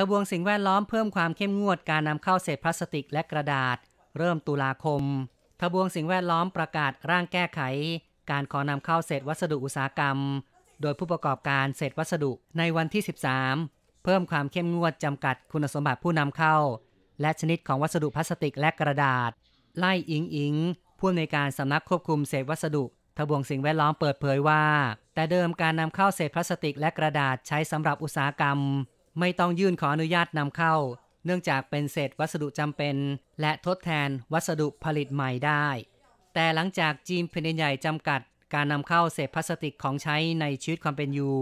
ทบวงสิ่งแวดล้อมเพิ่มความเข้มงวดการนำเข้าเศษพลาสติกและกระดาษ เริ่มตุลาคมทบวงสิ่งแวดล้อมประกาศร่างแก้ไข การขอนำเข้าเศษวัสดุอุตสาหกรรม โดยผู้ประกอบการเศษวัสดุในวันที่ 13 เพิ่มความเข้มงวดจำกัดคุณสมบัติผู้นำเข้า และชนิดของวัสดุพลาสติกและกระดาษ ไล่อิงอิงผู้อำนวยการสำนักควบคุมเศษวัสดุทบวงสิ่งแวดล้อมเปิดเผยว่า แต่เดิมการนำเข้าเศษพลาสติกและกระดาษใช้สำหรับอุตสาหกรรมไม่ต้องยื่นขออนุญาตนำเข้า เนื่องจากเป็นเศษวัสดุจำเป็น และทดแทนวัสดุผลิตใหม่ได้ แต่หลังจากจีนเป็นใหญ่จำกัด การนำเข้าเศษพลาสติกของใช้ในชีวิตความเป็นอยู่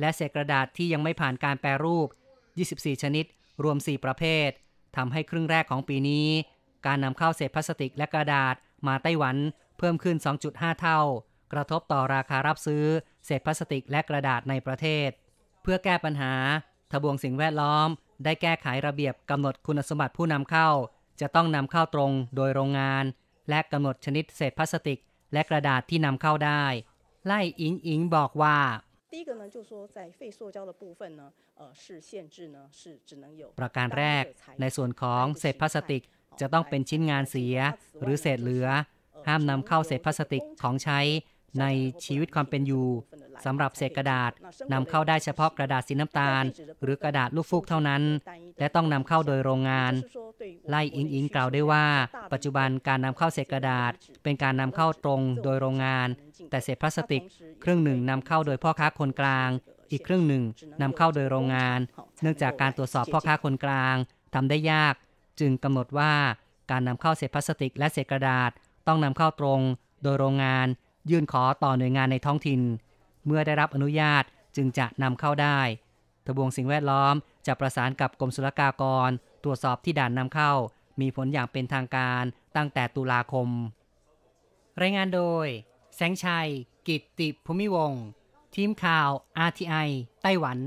และเศษกระดาษที่ยังไม่ผ่านการแปรรูป 24 ชนิด รวม 4 ประเภททำให้ครึ่งแรกของปีนี้ การนำเข้าเศษพลาสติกและกระดาษมาไต้หวัน เพิ่มขึ้น 2.5 เท่า กระทบต่อราคารับซื้อเศษพลาสติกและกระดาษในประเทศ เพื่อแก้ปัญหาทบวงสิ่งแวดล้อมได้แก้ไขระเบียบกำหนดคุณสมบัติผู้นำเข้า จะต้องนำเข้าตรงโดยโรงงานและกำหนดชนิดเศษพลาสติกและกระดาษที่นำเข้าได้ ไล่อิงอิงบอกว่า ประการแรกในส่วนของเศษพลาสติกจะต้องเป็นชิ้นงานเสียหรือเศษเหลือ ห้ามนำเข้าเศษพลาสติก ของใช้ในชีวิตความเป็นอยู่สำหรับเศษกระดาษนำเข้าได้เฉพาะกระดาษสีน้ำตาล หรือกระดาษลูกฟูกเท่านั้น และต้องนำเข้าโดยโรงงาน ไล่อิงอิงกล่าวได้ว่า ปัจจุบันการนำเข้าเศษกระดาษ เป็นการนำเข้าตรงโดยโรงงาน แต่เศษพลาสติกครึ่งหนึ่งนำเข้าโดยพ่อค้าคนกลาง อีกครึ่งหนึ่งนำเข้าโดยโรงงาน เนื่องจากการตรวจสอบพ่อค้าคนกลางทำได้ยาก จึงกำหนดว่าการนำเข้าเศษพลาสติกและเศษกระดาษต้องนำเข้าตรงโดยโรงงานยื่นขอต่อหน่วยงานในท้องถิ่น เมื่อได้รับอนุญาตจึงจะนำเข้าได้ทบวงสิ่งแวดล้อม จะประสานกับกรมศุลกากร ตรวจสอบที่ด่านนำเข้า มีผลอย่างเป็นทางการตั้งแต่ตุลาคม รายงานโดย แสงชัย กิตติภูมิวงทีมข่าว RTI ไต้หวัน